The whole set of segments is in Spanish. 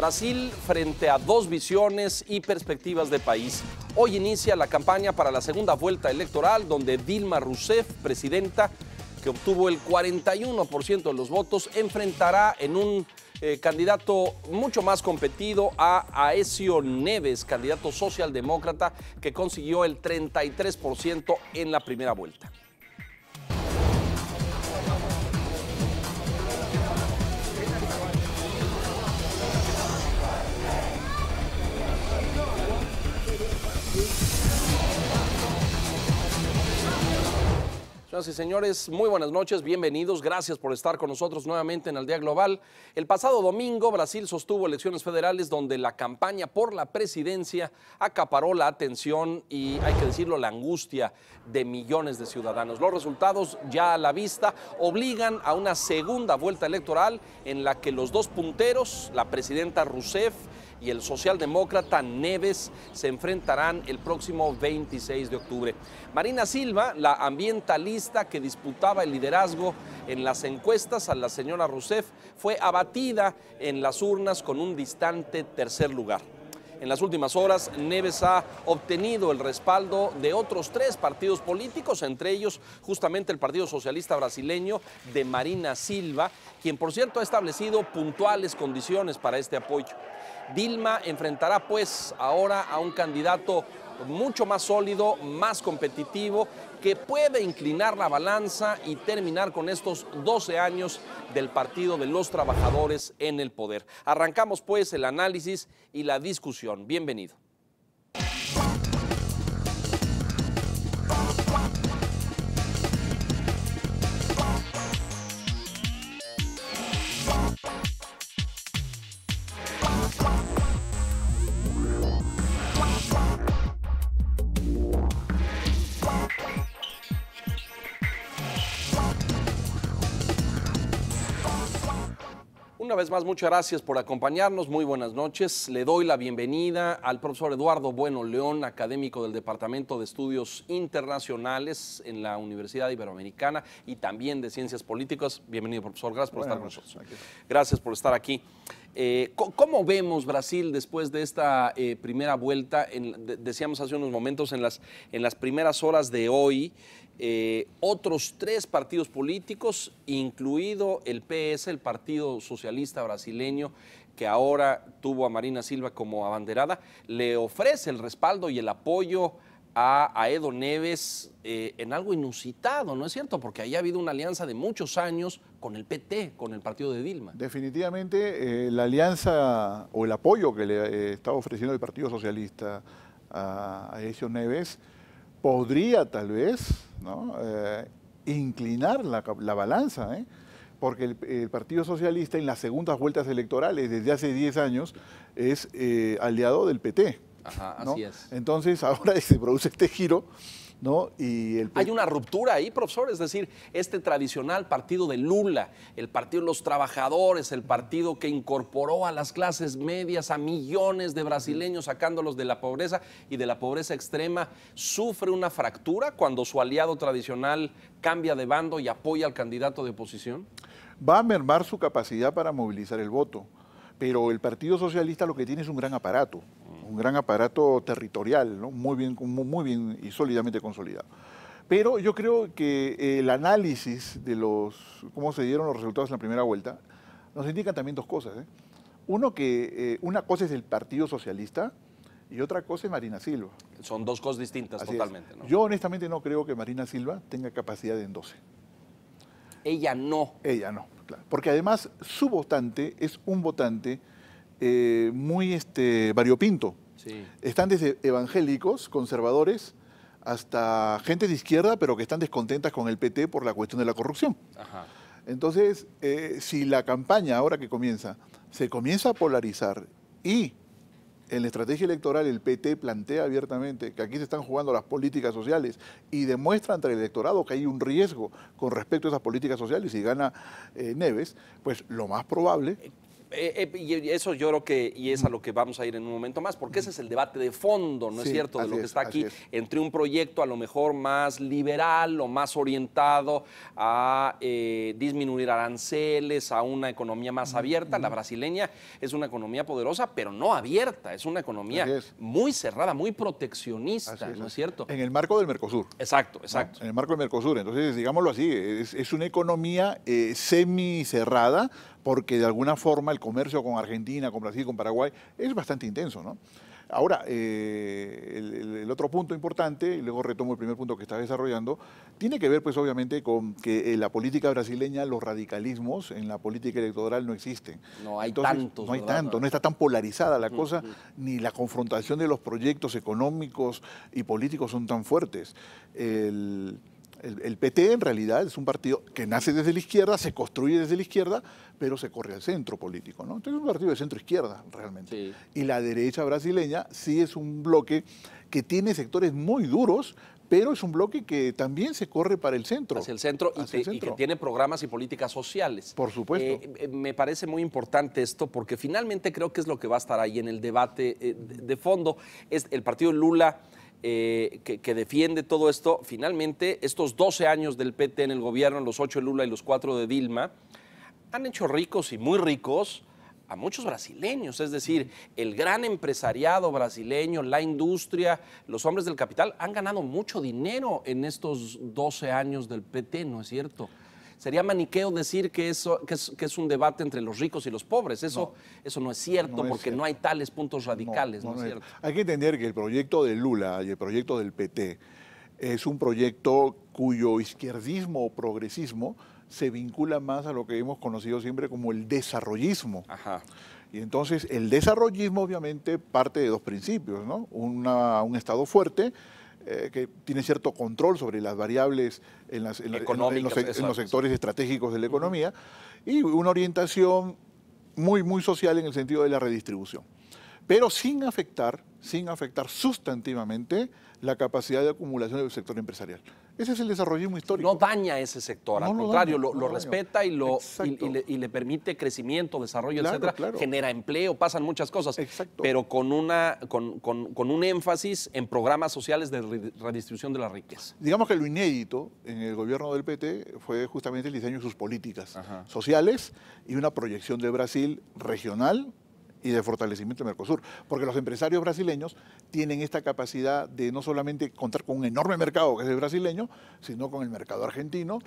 Brasil, frente a dos visiones y perspectivas de país, hoy inicia la campaña para la segunda vuelta electoral donde Dilma Rousseff, presidenta, que obtuvo el 41% de los votos, enfrentará en un eh, candidato mucho más competido a Aesio Neves, candidato socialdemócrata que consiguió el 33% en la primera vuelta. Señoras y señores, muy buenas noches, bienvenidos, gracias por estar con nosotros nuevamente en Aldea Global. El pasado domingo Brasil sostuvo elecciones federales donde la campaña por la presidencia acaparó la atención y, hay que decirlo, la angustia de millones de ciudadanos. Los resultados ya a la vista obligan a una segunda vuelta electoral en la que los dos punteros, la presidenta Rousseff, y el socialdemócrata Neves se enfrentarán el próximo 26 de octubre. Marina Silva, la ambientalista que disputaba el liderazgo en las encuestas a la señora Rousseff, fue abatida en las urnas con un distante tercer lugar. En las últimas horas, Neves ha obtenido el respaldo de otros tres partidos políticos, entre ellos justamente el Partido Socialista Brasileño de Marina Silva, quien por cierto ha establecido puntuales condiciones para este apoyo. Dilma enfrentará pues ahora a un candidato mucho más sólido, más competitivo, que puede inclinar la balanza y terminar con estos 12 años del Partido de los Trabajadores en el poder. Arrancamos pues el análisis y la discusión. Bienvenido. vez más, muchas gracias por acompañarnos. Muy buenas noches. Le doy la bienvenida al profesor Eduardo Bueno León, académico del Departamento de Estudios Internacionales en la Universidad Iberoamericana y también de Ciencias Políticas. Bienvenido, profesor. Gracias por estar con nosotros. Gracias por estar aquí. Eh, ¿Cómo vemos Brasil después de esta eh, primera vuelta? decíamos hace unos momentos, en las, en las primeras horas de hoy, eh, otros tres partidos políticos, incluido el PS, el Partido Socialista Brasileño, que ahora tuvo a Marina Silva como abanderada, le ofrece el respaldo y el apoyo a, Edo Neves eh, en algo inusitado, ¿no es cierto? Porque ahí ha habido una alianza de muchos años con el PT, con el partido de Dilma. Definitivamente eh, la alianza o el apoyo que le eh, está ofreciendo el Partido Socialista a, a Neves podría tal vez inclinar la, balanza, porque el, Partido Socialista en las segundas vueltas electorales desde hace 10 años es aliado del PT. Entonces ahora se produce este giro. ¿No? Y Hay una ruptura ahí, profesor, es decir, este tradicional partido de Lula, el partido de los trabajadores, el partido que incorporó a las clases medias a millones de brasileños sacándolos de la pobreza y de la pobreza extrema, sufre una fractura cuando su aliado tradicional cambia de bando y apoya al candidato de oposición. Va a mermar su capacidad para movilizar el voto, pero el Partido Socialista lo que tiene es un gran aparato un gran aparato territorial, muy, bien, y sólidamente consolidado. Pero yo creo que el análisis de los, cómo se dieron los resultados en la primera vuelta nos indica también dos cosas. ¿eh? Uno que eh, una cosa es el Partido Socialista y otra cosa es Marina Silva. Son dos cosas distintas totalmente. Yo honestamente no creo que Marina Silva tenga capacidad de endose. Ella no. Ella no, claro. Porque además su votante es un votante eh, muy este, variopinto. Están desde evangélicos, conservadores, hasta gente de izquierda, pero que están descontentas con el PT por la cuestión de la corrupción. Entonces, eh, si la campaña ahora que comienza se comienza a polarizar y en la estrategia electoral el PT plantea abiertamente que aquí se están jugando las políticas sociales y demuestra ante el electorado que hay un riesgo con respecto a esas políticas sociales y gana eh, Neves, pues lo más probable eh, eh, y eso yo creo que, y es a lo que vamos a ir en un momento más, porque ese es el debate de fondo, ¿no es cierto? De lo que está aquí, entre un proyecto a lo mejor más liberal o más orientado a eh, disminuir aranceles, a una economía más abierta. La brasileña es una economía poderosa, pero no abierta, es una economía muy cerrada, muy proteccionista, ¿no es cierto? En el marco del Mercosur. Exacto, exacto. En el marco del Mercosur. Entonces, digámoslo así, es, una economía semi cerrada porque de alguna forma el comercio con Argentina, con Brasil, con Paraguay es bastante intenso, ¿no? Ahora, eh, el, otro punto importante, y luego retomo el primer punto que estás desarrollando, tiene que ver, pues obviamente, con que en eh, la política brasileña, los radicalismos en la política electoral no existen. No hay tantos. No hay tanto, no está tan polarizada la mm, cosa, mm. ni la confrontación de los proyectos económicos y políticos son tan fuertes. El, el, PT en realidad es un partido que nace desde la izquierda, se construye desde la izquierda, pero se corre al centro político. ¿no? Entonces es un partido de centro-izquierda realmente. Y la derecha brasileña sí es un bloque que tiene sectores muy duros, pero es un bloque que también se corre para el centro. Hacia el centro, y, que tiene programas y políticas sociales. Por supuesto. Eh, eh, me parece muy importante esto porque finalmente creo que es lo que va a estar ahí en el debate eh, de, de fondo. Es el partido Lula eh, que, que, defiende todo esto, finalmente estos 12 años del PT en el gobierno, los 8 de Lula y los 4 de Dilma, han hecho ricos y muy ricos a muchos brasileños, es decir, el gran empresariado brasileño, la industria, los hombres del capital han ganado mucho dinero en estos 12 años del PT, ¿no es cierto? sería maniqueo decir que, eso, que, es, que es un debate entre los ricos y los pobres. Eso no, eso no es cierto porque no hay tales puntos radicales, ¿no, Hay que entender que el proyecto de Lula y el proyecto del PT es un proyecto cuyo izquierdismo o progresismo se vincula más a lo que hemos conocido siempre como el desarrollismo. Y entonces el desarrollismo obviamente parte de dos principios, ¿no? un Estado fuerte eh, que tiene cierto control sobre las variables en, los, sectores estratégicos de la economía, y una orientación muy, muy social en el sentido de la redistribución, pero sin afectar, sin afectar sustantivamente la capacidad de acumulación del sector empresarial. Ese es el desarrollismo histórico. No daña ese sector, al contrario, lo, respeta y, lo, y, le, permite crecimiento, desarrollo, etc. Genera empleo, pasan muchas cosas. Exacto. Pero con, una, con, un énfasis en programas sociales de redistribución de la riqueza. Digamos que lo inédito en el gobierno del PT fue justamente el diseño de sus políticas sociales y una proyección de Brasil regional y de fortalecimiento de Mercosur, porque los empresarios brasileños tienen esta capacidad de no solamente contar con un enorme mercado que es el brasileño, sino con el mercado argentino,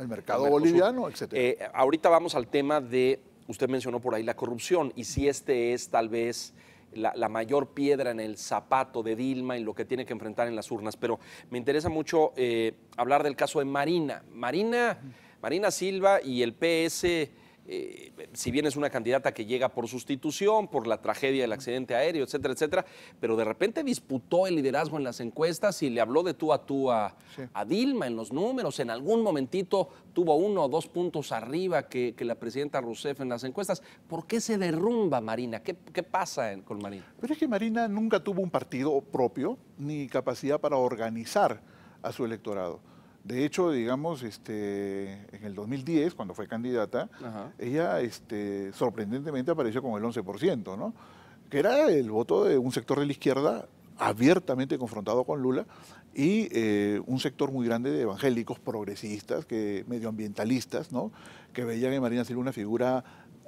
el mercado boliviano, etc. Eh, ahorita vamos al tema de, usted mencionó por ahí la corrupción, y si este es tal vez... La, mayor piedra en el zapato de Dilma y lo que tiene que enfrentar en las urnas. Pero me interesa mucho eh, hablar del caso de Marina. Marina, Marina Silva y el PS eh, si bien es una candidata que llega por sustitución, por la tragedia del accidente aéreo, etcétera, etcétera, pero de repente disputó el liderazgo en las encuestas y le habló de tú a tú a, Dilma en los números. En algún momentito tuvo uno o dos puntos arriba que, la presidenta Rousseff en las encuestas. ¿Por qué se derrumba Marina? ¿Qué, pasa con Marina? Pero es que Marina nunca tuvo un partido propio ni capacidad para organizar a su electorado. De hecho, digamos, este, en el 2010, cuando fue candidata, ella este, sorprendentemente apareció con el 11%, ¿no? que era el voto de un sector de la izquierda abiertamente confrontado con Lula y eh, un sector muy grande de evangélicos progresistas, que, medioambientalistas, ¿no? que veían en Marina Silva una figura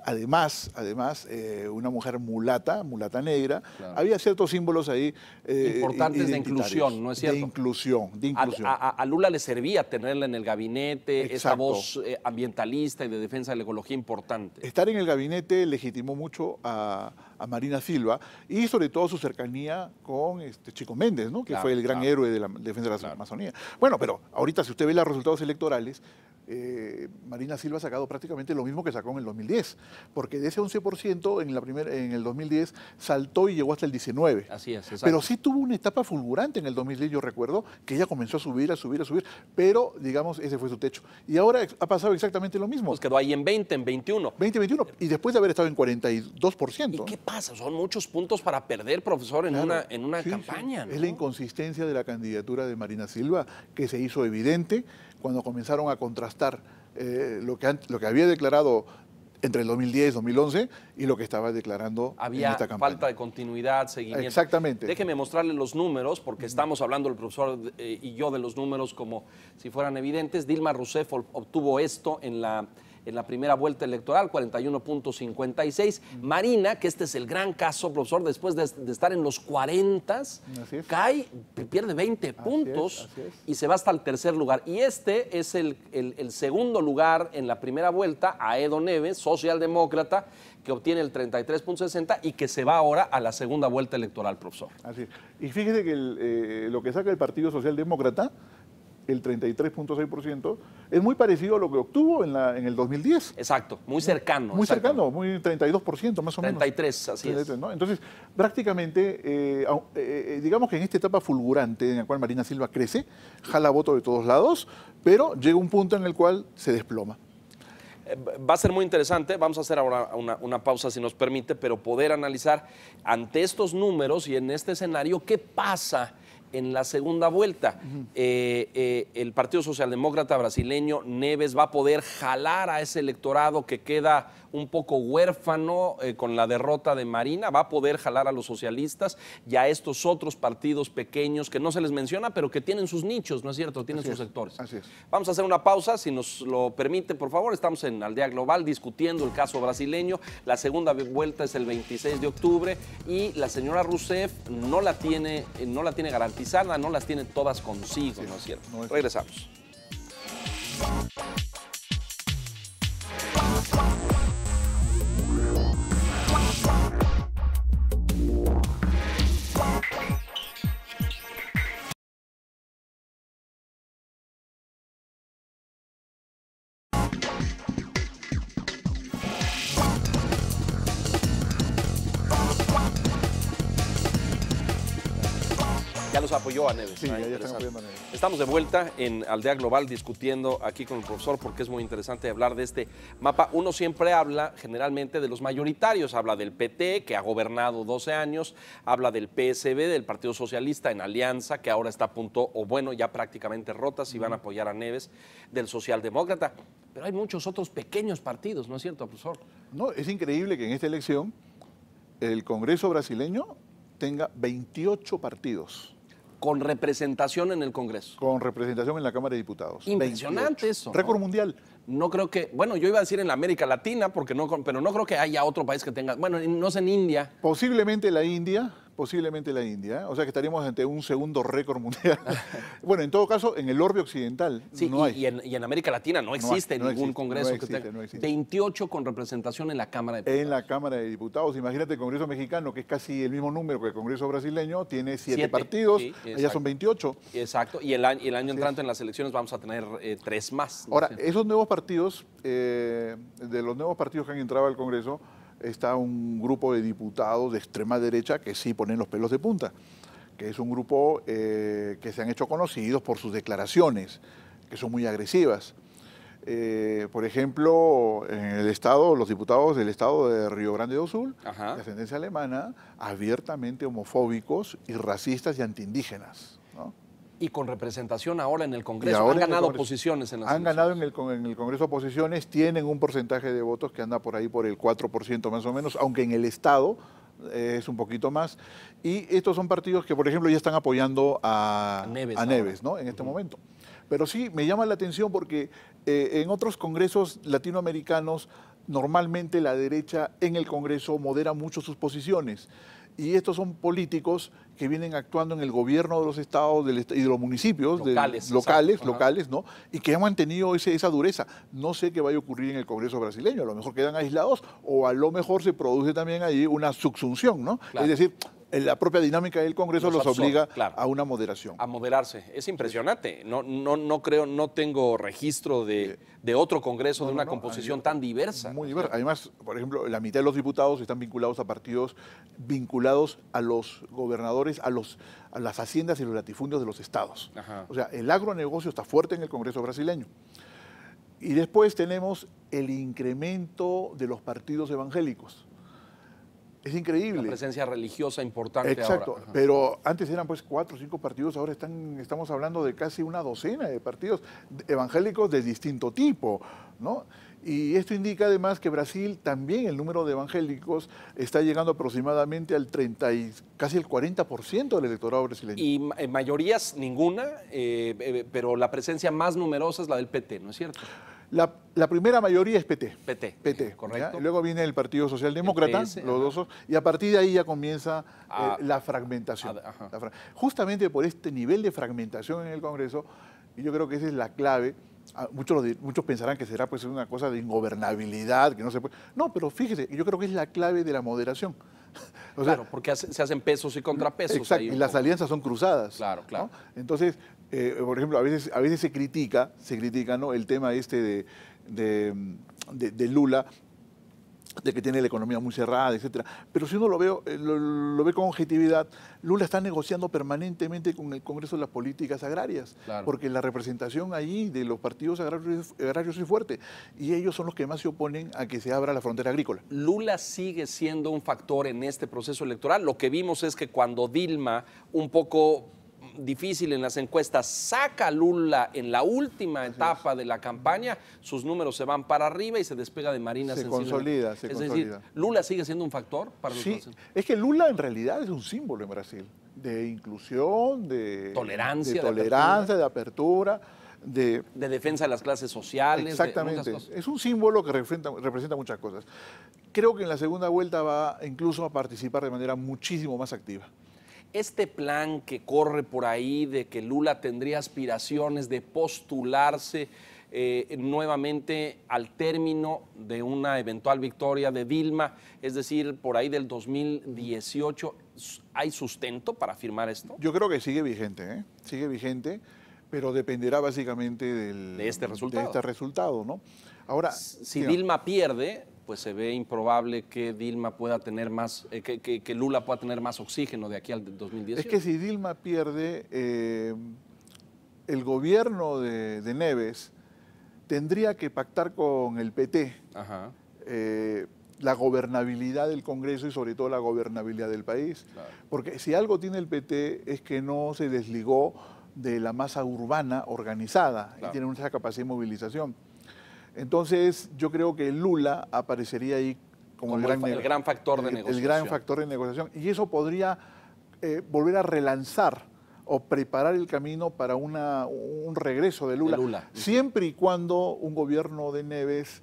además, además eh, una mujer mulata, mulata negra, había ciertos símbolos ahí. Eh, Importantes de inclusión, ¿no es cierto? De inclusión, de inclusión. A, Lula le servía tenerla en el gabinete, esa voz eh, ambientalista y de defensa de la ecología importante. Estar en el gabinete legitimó mucho a, Marina Silva y sobre todo su cercanía con este, Chico Méndez, ¿no? que fue el gran héroe de la defensa de la Amazonía. Bueno, pero ahorita si usted ve los resultados electorales, eh, Marina Silva ha sacado prácticamente lo mismo que sacó en el 2010, porque de ese 11% en, la en el 2010 saltó y llegó hasta el 19. Así es, exacto. Pero sí tuvo una etapa fulgurante en el 2010, yo recuerdo, que ella comenzó a subir, a subir, a subir, pero digamos, ese fue su techo. Y ahora ha pasado exactamente lo mismo. Pues quedó ahí en 20, en 21. 20, 21, y después de haber estado en 42%. ¿Y qué pasa? Son muchos puntos para perder, profesor, en una, en una campaña. Es la inconsistencia de la candidatura de Marina Silva que se hizo evidente cuando comenzaron a contrastar eh, lo, que, había declarado entre el 2010 y 2011 y lo que estaba declarando Había en esta campaña. falta de continuidad, seguimiento. Exactamente. Déjeme mostrarle los números, porque estamos hablando el profesor eh, y yo de los números como si fueran evidentes. Dilma Rousseff obtuvo esto en la en la primera vuelta electoral, 41.56. Marina, que este es el gran caso, profesor, después de, estar en los 40, cae, pierde 20 puntos y se va hasta el tercer lugar. Y este es el, segundo lugar en la primera vuelta, a Edo Neves, socialdemócrata, que obtiene el 33.60 y que se va ahora a la segunda vuelta electoral, profesor. Así Y fíjese que eh, lo que saca el Partido Socialdemócrata el 33.6%, es muy parecido a lo que obtuvo en, el 2010. Exacto, muy cercano. Muy cercano, muy 32% más o menos. 33, así es. Entonces, prácticamente, eh, eh, eh, digamos que en esta etapa fulgurante en la cual Marina Silva crece, jala voto de todos lados, pero llega un punto en el cual se desploma va a ser muy interesante. Vamos a hacer ahora una, una, pausa si nos permite, pero poder analizar ante estos números y en este escenario qué pasa en la segunda vuelta. Eh, eh, el Partido Socialdemócrata brasileño, Neves, va a poder jalar a ese electorado que queda un poco huérfano eh, con la derrota de Marina, va a poder jalar a los socialistas y a estos otros partidos pequeños que no se les menciona, pero que tienen sus nichos, ¿no es cierto? Tienen sus sectores. Así es. Vamos a hacer una pausa, si nos lo permite, por favor. Estamos en Aldea Global discutiendo el caso brasileño. La segunda vuelta es el 26 de octubre y la señora Rousseff no la tiene, eh, no la tiene garantizada, no las tiene todas consigo, ¿no es cierto? Regresamos. apoyó a Neves. Estamos de vuelta en Aldea Global discutiendo aquí con el profesor porque es muy interesante hablar de este mapa. Uno siempre habla generalmente de los mayoritarios, habla del PT que ha gobernado 12 años, habla del PSB, del Partido Socialista en alianza que ahora está a punto o bueno, ya prácticamente rotas si van a apoyar a Neves, del socialdemócrata. Pero hay muchos otros pequeños partidos, ¿no es cierto, profesor? No, es increíble que en esta elección el Congreso brasileño tenga 28 partidos con representación en el Congreso. Con representación en la Cámara de Diputados. Impresionante eso. Récord mundial. No creo que, bueno, yo iba a decir en América Latina, porque no, pero no creo que haya otro país que tenga, bueno, no sé en India. Posiblemente la India, Posiblemente la India. O sea que estaríamos ante un segundo récord mundial. bueno, en todo caso, en el orbe occidental no y, Y en, América Latina no existe ningún congreso que tenga 28 con representación en la Cámara de Diputados. En la Cámara de Diputados. Imagínate el Congreso mexicano, que es casi el mismo número que el Congreso brasileño, tiene 7 partidos, sí, son 28. Exacto, y el año, entrante en las elecciones vamos a tener eh, tres más. Ahora, esos nuevos partidos, eh, de los nuevos partidos que han entrado al Congreso, está un grupo de diputados de extrema derecha que sí ponen los pelos de punta, que es un grupo eh, que se han hecho conocidos por sus declaraciones, que son muy agresivas. Eh, por ejemplo, en el Estado, los diputados del Estado de Río Grande do Sul, de ascendencia alemana, abiertamente homofóbicos y racistas y antiindígenas y con representación ahora en el Congreso. Han ganado oposiciones posiciones en las Han ganado en el, Congreso posiciones, tienen un porcentaje de votos que anda por ahí por el 4% más o menos, aunque en el Estado eh, es un poquito más. Y estos son partidos que, por ejemplo, ya están apoyando a, Neves, ¿no? en este momento. Pero sí, me llama la atención porque eh, en otros congresos latinoamericanos normalmente la derecha en el Congreso modera mucho sus posiciones y estos son políticos que vienen actuando en el gobierno de los estados y de los municipios locales, locales, locales, ¿no? Y que han mantenido esa dureza. No sé qué vaya a ocurrir en el Congreso brasileño. A lo mejor quedan aislados o a lo mejor se produce también ahí una subsunción, ¿no? Es decir, la propia dinámica del Congreso los, obliga a una moderación. A moderarse. Es impresionante. No, no, no creo, no tengo registro de, otro Congreso de una composición tan diversa. Muy diversa. Además, por ejemplo, la mitad de los diputados están vinculados a partidos vinculados a los gobernadores, a, los, las haciendas y los latifundios de los estados. O sea, el agronegocio está fuerte en el Congreso brasileño. Y después tenemos el incremento de los partidos evangélicos es increíble. Una presencia religiosa importante Exacto, pero antes eran pues cuatro o cinco partidos, ahora están, estamos hablando de casi una docena de partidos evangélicos de distinto tipo, ¿no? Y esto indica además que Brasil también el número de evangélicos está llegando aproximadamente al 30 y casi el 40% del electorado brasileño. Y eh, mayorías ninguna, eh, eh, pero la presencia más numerosa es la del PT, ¿no es cierto? La, primera mayoría es PT. PT. PT. Eh, correcto. luego viene el Partido Socialdemócrata, los dos, y a partir de ahí ya comienza eh, ah, la fragmentación. Justamente por este nivel de fragmentación en el Congreso, y yo creo que esa es la clave. Ah, muchos, muchos pensarán que será pues una cosa de ingobernabilidad, que no se puede. No, pero fíjese, yo creo que es la clave de la moderación. claro, porque se hacen pesos y contrapesos. Exacto, y las alianzas son cruzadas. Claro, claro. Entonces, eh, por ejemplo, a veces, a veces se critica, se critica ¿no? el tema este de, de, Lula, de que tiene la economía muy cerrada, etc. Pero si uno lo, veo, eh, lo, ve con objetividad, Lula está negociando permanentemente con el Congreso de las políticas agrarias, porque la representación allí de los partidos agrarios, es fuerte y ellos son los que más se oponen a que se abra la frontera agrícola. Lula sigue siendo un factor en este proceso electoral. Lo que vimos es que cuando Dilma un poco difícil en las encuestas, saca Lula en la última etapa de la campaña, sus números se van para arriba y se despega de Marina. Se consolida, se es Decir, ¿Lula sigue siendo un factor para los Sí, es que Lula en realidad es un símbolo en Brasil de inclusión, de tolerancia, de, apertura. De, de, defensa de las clases sociales. Exactamente. es un símbolo que representa, muchas cosas. Creo que en la segunda vuelta va incluso a participar de manera muchísimo más activa este plan que corre por ahí de que Lula tendría aspiraciones de postularse eh, nuevamente al término de una eventual victoria de Dilma, es decir, por ahí del 2018, ¿hay sustento para firmar esto? Yo creo que sigue vigente, ¿eh? sigue vigente, pero dependerá básicamente este de, este resultado. ¿no? Ahora, si Vilma Dilma pierde, pues se ve improbable que Dilma pueda tener más, eh, que, Lula pueda tener más oxígeno de aquí al 2018. Es que si Dilma pierde, eh, el gobierno de, Neves tendría que pactar con el PT eh, la gobernabilidad del Congreso y sobre todo la gobernabilidad del país. Porque si algo tiene el PT es que no se desligó de la masa urbana organizada y tiene una capacidad de movilización. Entonces, yo creo que Lula aparecería ahí como, el, gran, factor de negociación. gran factor negociación. Y eso podría eh, volver a relanzar o preparar el camino para un regreso de Lula, Siempre y cuando un gobierno de Neves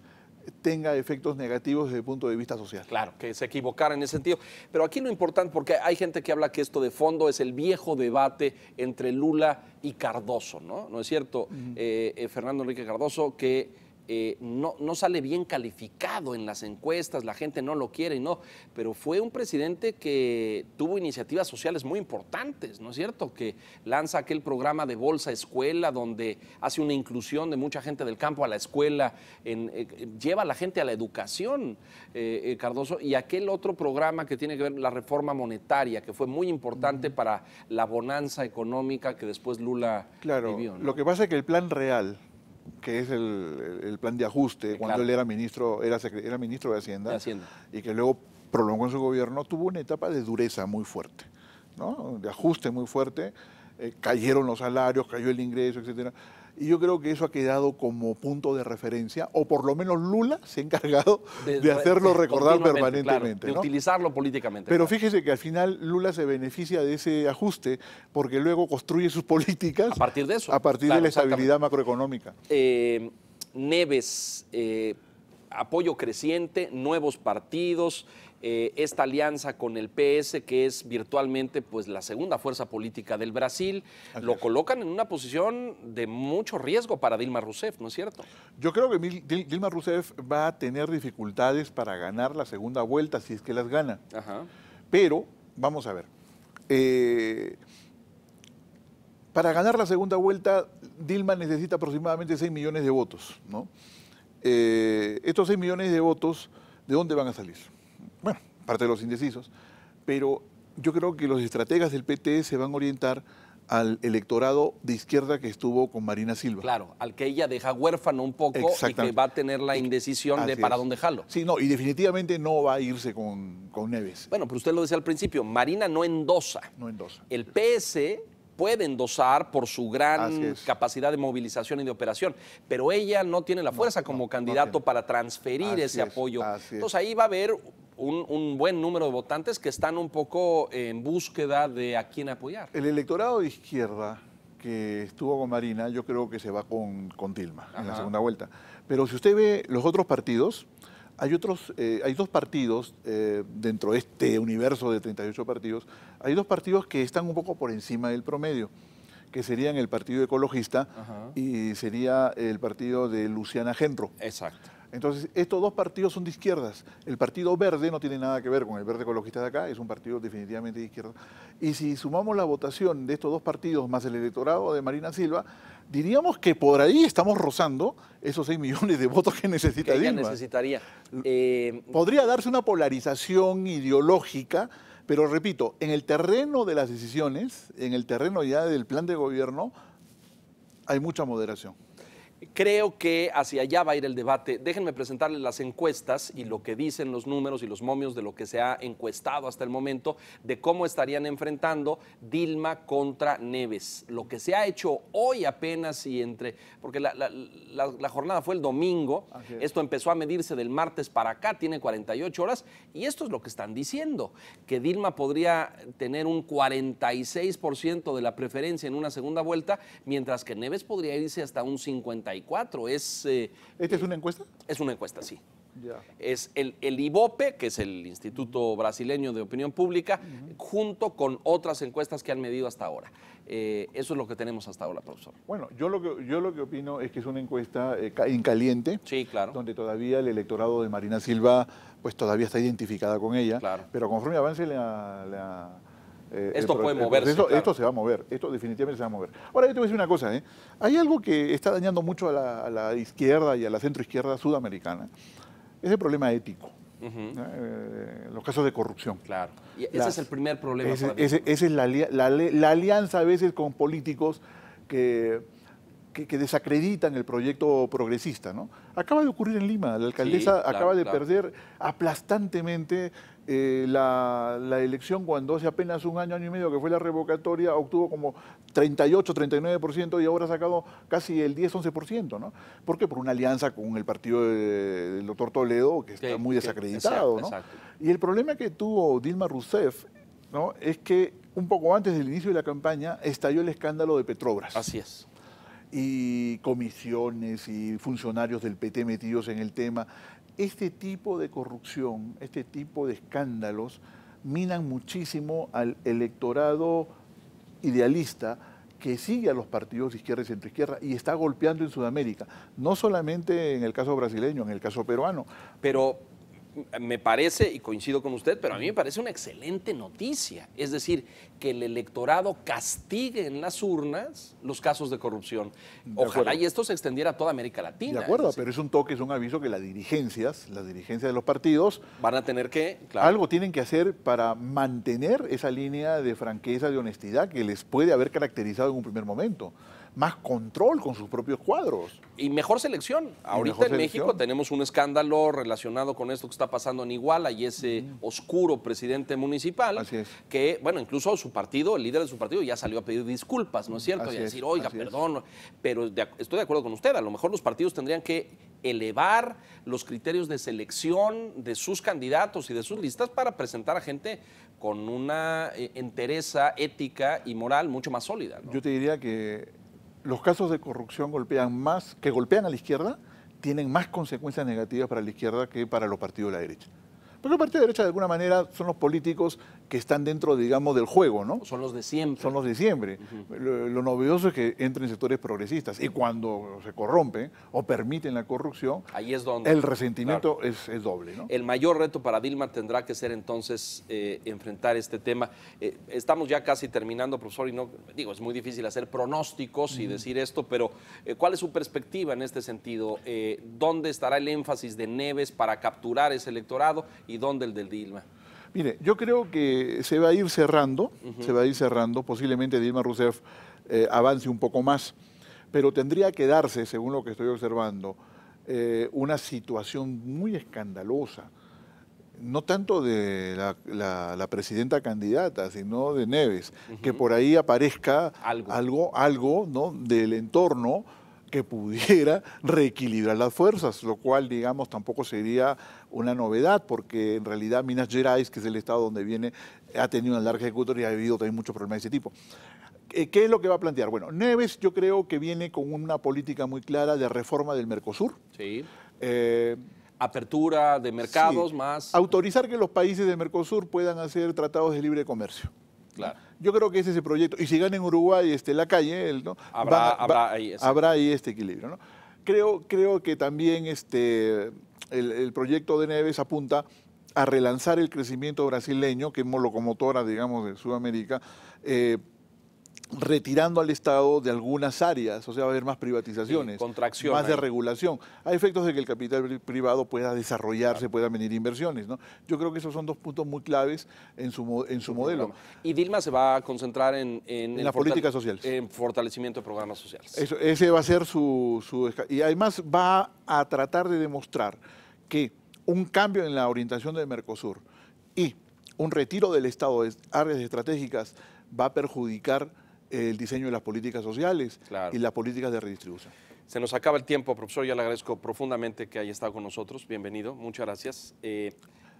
tenga efectos negativos desde el punto de vista social. Claro, que se equivocara en ese sentido. Pero aquí lo importante, porque hay gente que habla que esto de fondo es el viejo debate entre Lula y Cardoso, ¿no? ¿No es cierto? Eh, eh, Fernando Enrique Cardoso, que eh, no, no, sale bien calificado en las encuestas, la gente no lo quiere y no, pero fue un presidente que tuvo iniciativas sociales muy importantes, ¿no es cierto? Que lanza aquel programa de Bolsa Escuela, donde hace una inclusión de mucha gente del campo a la escuela, eh, lleva a la gente a la educación, eh, Cardoso, y aquel otro programa que tiene que ver la reforma monetaria, que fue muy importante para la bonanza económica que después Lula claro, vivió. Lo que pasa es que el plan real que es el, plan de ajuste, cuando él era ministro, era, era ministro de Hacienda, y que luego prolongó en su gobierno, tuvo una etapa de dureza muy fuerte, ¿no? de ajuste muy fuerte, eh, cayeron los salarios, cayó el ingreso, etcétera y yo creo que eso ha quedado como punto de referencia, o por lo menos Lula se ha encargado de, hacerlo recordar permanentemente. de utilizarlo políticamente. Pero fíjese que al final Lula se beneficia de ese ajuste porque luego construye sus políticas. A partir de eso. A partir de la estabilidad macroeconómica. Eh, Neves, eh, apoyo creciente, nuevos partidos, eh, esta alianza con el PS, que es virtualmente pues, la segunda fuerza política del Brasil, lo colocan en una posición de mucho riesgo para Dilma Rousseff, ¿no es cierto? Yo creo que Dilma Rousseff va a tener dificultades para ganar la segunda vuelta, si es que las gana. Pero, vamos a ver. Eh, para ganar la segunda vuelta, Dilma necesita aproximadamente 6 millones de votos. Eh, estos 6 millones de votos, ¿de dónde van a salir? bueno, parte de los indecisos, pero yo creo que los estrategas del PT se van a orientar al electorado de izquierda que estuvo con Marina Silva. Claro, al que ella deja huérfano un poco y que va a tener la indecisión de para dónde dejarlo Sí, no, y definitivamente no va a irse con, Neves. Bueno, pero usted lo decía al principio, Marina no endosa. No endosa. El PS puede endosar por su gran capacidad de movilización y de operación, pero ella no tiene la fuerza como candidato para transferir ese apoyo. Entonces ahí va a haber un, buen número de votantes que están un poco en búsqueda de a quién apoyar. El electorado de izquierda que estuvo con Marina, yo creo que se va con, con Tilma en la segunda vuelta. Pero si usted ve los otros partidos, hay, otros, eh, hay dos partidos eh, dentro de este universo de 38 partidos, hay dos partidos que están un poco por encima del promedio que serían el Partido Ecologista y sería el partido de Luciana Genro. Exacto. Entonces, estos dos partidos son de izquierdas. El Partido Verde no tiene nada que ver con el Verde Ecologista de acá, es un partido definitivamente de izquierda. Y si sumamos la votación de estos dos partidos más el electorado de Marina Silva, diríamos que por ahí estamos rozando esos 6 millones de votos que necesita que necesitaría. Eh, podría darse una polarización ideológica, pero repito, en el terreno de las decisiones, en el terreno ya del plan de gobierno, hay mucha moderación. Creo que hacia allá va a ir el debate. Déjenme presentarles las encuestas y lo que dicen los números y los momios de lo que se ha encuestado hasta el momento de cómo estarían enfrentando Dilma contra Neves. Lo que se ha hecho hoy apenas y entre, porque la, jornada fue el domingo, esto empezó a medirse del martes para acá, tiene 48 horas, y esto es lo que están diciendo, que Dilma podría tener un 46% de la preferencia en una segunda vuelta, mientras que Neves podría irse hasta un 50. Es, eh, ¿Esta es una encuesta? Es una encuesta, sí. Es el, el, IBOPE, que es el Instituto Brasileño de Opinión Pública, junto con otras encuestas que han medido hasta ahora. Eh, eso es lo que tenemos hasta ahora, profesor. Bueno, yo lo que, yo lo que opino es que es una encuesta incaliente, eh, caliente, sí, claro. donde todavía el electorado de Marina Silva pues todavía está identificada con ella, claro. pero conforme avance la eh, esto eh, puede moverse. Esto, se va a mover, esto definitivamente se va a mover. Ahora yo te voy a decir una cosa, ¿eh? hay algo que está dañando mucho a la, izquierda y a la centroizquierda sudamericana, es el problema ético. los casos de corrupción. Claro. ese es el primer problema. esa es la alianza a veces con políticos que que, desacreditan el proyecto progresista. ¿no? Acaba de ocurrir en Lima, la alcaldesa acaba de perder aplastantemente eh, la, elección cuando hace apenas un año, año y medio que fue la revocatoria, obtuvo como 38, 39% y ahora ha sacado casi el 10, 11%. ¿no? ¿Por qué? Por una alianza con el partido del doctor Toledo, que está muy desacreditado. Y el problema que tuvo Dilma Rousseff ¿no? es que un poco antes del inicio de la campaña estalló el escándalo de Petrobras. Así es y comisiones y funcionarios del PT metidos en el tema. Este tipo de corrupción, este tipo de escándalos minan muchísimo al electorado idealista que sigue a los partidos de izquierda y centroizquierda y está golpeando en Sudamérica, no solamente en el caso brasileño, en el caso peruano. Pero me parece, y coincido con usted, pero a mí me parece una excelente noticia. Es decir, que el electorado castigue en las urnas los casos de corrupción. Ojalá y esto se extendiera a toda América Latina. De acuerdo, pero es un toque, es un aviso que las dirigencias, las dirigencias de los partidos... Van a tener que... Algo tienen que hacer para mantener esa línea de franqueza, de honestidad que les puede haber caracterizado en un primer momento más control con sus propios cuadros. Y mejor selección. Ahorita en México tenemos un escándalo relacionado con esto que está pasando en Iguala y ese mm. oscuro presidente municipal Así que, bueno, incluso su partido, el líder de su partido ya salió a pedir disculpas, ¿no es cierto? y a decir, oiga, perdón, pero estoy de acuerdo con usted, a lo mejor los partidos tendrían que elevar los criterios de selección de sus candidatos y de sus listas para presentar a gente con una eh, entereza ética y moral mucho más sólida. Yo te diría que los casos de corrupción golpean más, que golpean a la izquierda, tienen más consecuencias negativas para la izquierda que para los partidos de la derecha. Pero pues la parte derecha, de alguna manera, son los políticos que están dentro, digamos, del juego, ¿no? Son los de siempre. Son los de siempre. lo, novedoso es que entren sectores progresistas y cuando se corrompen o permiten la corrupción, ahí es donde. El resentimiento es, doble, ¿no? El mayor reto para Dilma tendrá que ser entonces eh, enfrentar este tema. Eh, estamos ya casi terminando, profesor, y no, digo, es muy difícil hacer pronósticos y decir esto, pero eh, ¿cuál es su perspectiva en este sentido? ¿Dónde estará el énfasis de Neves para capturar ese electorado? y dónde el del Dilma? Mire, yo creo que se va a ir cerrando, se va a ir cerrando, posiblemente Dilma Rousseff eh, avance un poco más, pero tendría que darse, según lo que estoy observando, eh, una situación muy escandalosa, no tanto de la, presidenta candidata, sino de Neves, que por ahí aparezca algo, algo, ¿no? del entorno que pudiera reequilibrar las fuerzas, lo cual, digamos, tampoco sería una novedad, porque en realidad Minas Gerais, que es el estado donde viene, ha tenido un largo ejecutor y ha habido también muchos problemas de ese tipo. Eh, ¿Qué es lo que va a plantear? Bueno, Neves yo creo que viene con una política muy clara de reforma del Mercosur. Sí. Eh, Apertura de mercados más. Autorizar que los países del Mercosur puedan hacer tratados de libre comercio. Yo creo que ese es el proyecto. Y si gana en Uruguay este, la calle, ¿no? habrá, ahí este equilibrio. Creo, creo que también este, el, proyecto de Neves apunta a relanzar el crecimiento brasileño, que es locomotora, digamos, de Sudamérica. Eh, retirando al Estado de algunas áreas, o sea, va a haber más privatizaciones, más de regulación, hay a efectos de que el capital privado pueda desarrollarse, puedan venir inversiones. ¿no? Yo creo que esos son dos puntos muy claves en su, en su modelo. Y Dilma se va a concentrar en... En, en las políticas En fortalecimiento de programas sociales. ese va a ser su, su... Y además va a tratar de demostrar que un cambio en la orientación de Mercosur y un retiro del Estado de áreas estratégicas va a perjudicar el diseño de las políticas sociales y las políticas de redistribución. Se nos acaba el tiempo, profesor. Yo le agradezco profundamente que haya estado con nosotros. Bienvenido. Muchas gracias. Eh,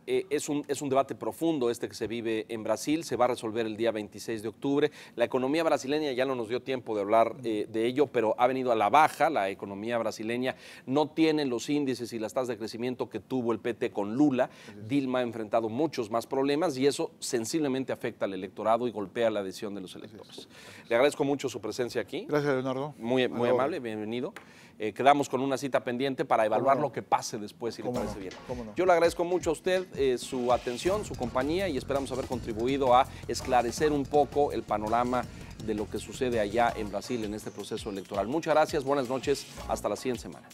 eh, es, un, debate profundo este que se vive en Brasil, se va a resolver el día 26 de octubre. La economía brasileña ya no nos dio tiempo de hablar eh, de ello, pero ha venido a la baja la economía brasileña, no tiene los índices y las tasas de crecimiento que tuvo el PT con Lula. Dilma ha enfrentado muchos más problemas y eso sensiblemente afecta al electorado y golpea la decisión de los electores. Le agradezco mucho su presencia aquí. Gracias, Leonardo. Muy, muy amable, bienvenido. Eh, quedamos con una cita pendiente para evaluar lo que pase después, si le parece bien. Yo le agradezco mucho a usted eh, su atención, su compañía y esperamos haber contribuido a esclarecer un poco el panorama de lo que sucede allá en Brasil en este proceso electoral. Muchas gracias, buenas noches, hasta la siguiente semana.